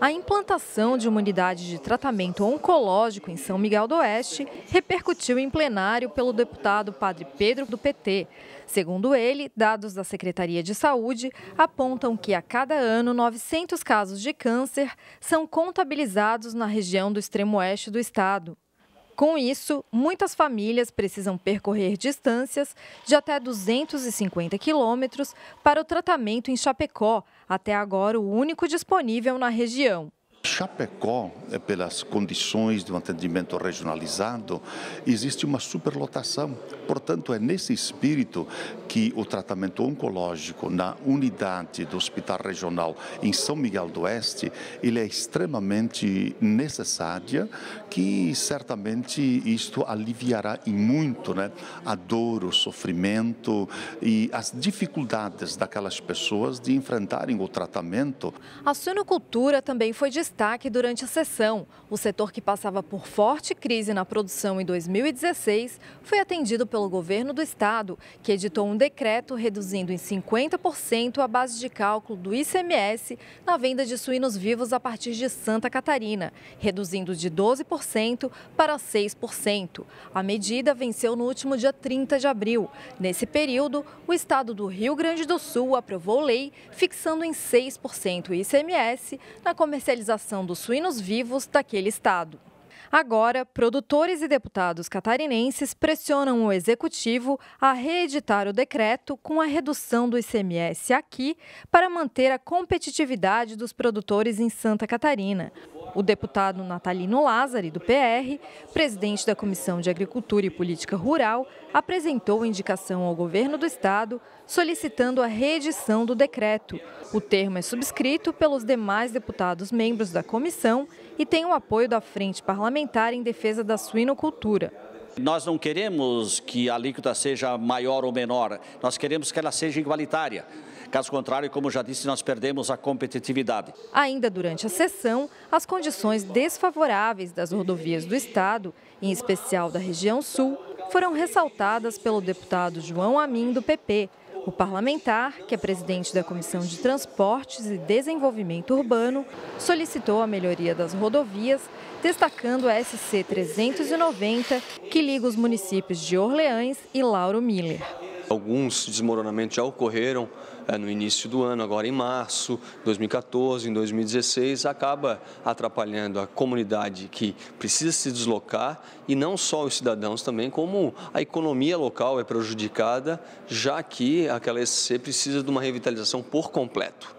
A implantação de uma unidade de tratamento oncológico em São Miguel do Oeste repercutiu em plenário pelo deputado Padre Pedro do PT. Segundo ele, dados da Secretaria de Saúde apontam que a cada ano 900 casos de câncer são contabilizados na região do extremo oeste do estado. Com isso, muitas famílias precisam percorrer distâncias de até 250 quilômetros para o tratamento em Chapecó, até agora o único disponível na região. Chapecó, é pelas condições de um atendimento regionalizado, existe uma superlotação. Portanto, é nesse espírito que o tratamento oncológico na unidade do Hospital Regional em São Miguel do Oeste, ele é extremamente necessária, que certamente isto aliviará muito né, a dor, o sofrimento e as dificuldades daquelas pessoas de enfrentarem o tratamento. A suinocultura também foi destaque durante a sessão. O setor que passava por forte crise na produção em 2016 foi atendido pelo governo do estado, que editou um decreto reduzindo em 50% a base de cálculo do ICMS na venda de suínos vivos a partir de Santa Catarina, reduzindo de 12% para 6%. A medida venceu no último dia 30 de abril. Nesse período, o estado do Rio Grande do Sul aprovou lei fixando em 6% o ICMS na comercialização dos suínos vivos daquele estado. Agora, produtores e deputados catarinenses pressionam o executivo a reeditar o decreto com a redução do ICMS aqui para manter a competitividade dos produtores em Santa Catarina. O deputado Natalino Lázari, do PR, presidente da Comissão de Agricultura e Política Rural, apresentou indicação ao governo do estado solicitando a reedição do decreto. O termo é subscrito pelos demais deputados membros da comissão e tem o apoio da Frente Parlamentar em Defesa da Suinocultura. Nós não queremos que a alíquota seja maior ou menor, nós queremos que ela seja igualitária. Caso contrário, como já disse, nós perdemos a competitividade. Ainda durante a sessão, as condições desfavoráveis das rodovias do Estado, em especial da região Sul, foram ressaltadas pelo deputado João Amin, do PP, o parlamentar, que é presidente da Comissão de Transportes e Desenvolvimento Urbano, solicitou a melhoria das rodovias, destacando a SC 390, que liga os municípios de Orleães e Lauro Miller. Alguns desmoronamentos já ocorreram é, no início do ano, agora em março, 2014, em 2016, acaba atrapalhando a comunidade que precisa se deslocar e não só os cidadãos também, como a economia local é prejudicada, já que aquela SC precisa de uma revitalização por completo.